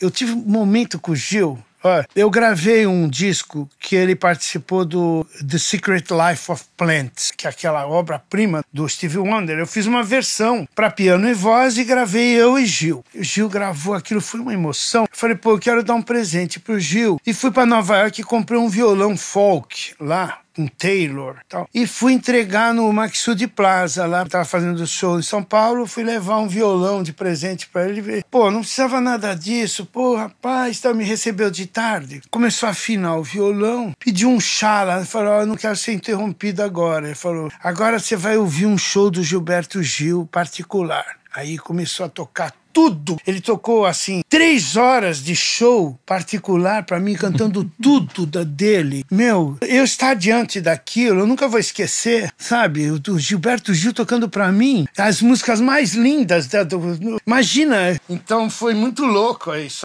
Eu tive um momento com o Gil. eu gravei um disco que ele participou do The Secret Life of Plants, que é aquela obra-prima do Steve Wonder. Eu fiz uma versão para piano e voz e gravei eu e Gil. O Gil gravou aquilo, foi uma emoção. Eu falei, pô, eu quero dar um presente pro Gil. E fui para Nova York e comprei um violão folk lá, com Taylor e tal. E fui entregar no Maxud Plaza, lá estava fazendo show em São Paulo, fui levar um violão de presente para ele. Ver. Pô, não precisava nada disso. Pô, rapaz, tá, me recebeu de tarde. Começou a afinar o violão, pediu um chá lá, falou, oh, eu não quero ser interrompido agora. Ele falou, agora você vai ouvir um show do Gilberto Gil particular. Aí começou a tocar tudo. Ele tocou assim três horas de show particular para mim cantando tudo da dele. Meu, eu estar diante daquilo, eu nunca vou esquecer, sabe? O Gilberto Gil tocando para mim as músicas mais lindas. Da, do, imagina. Então foi muito louco isso.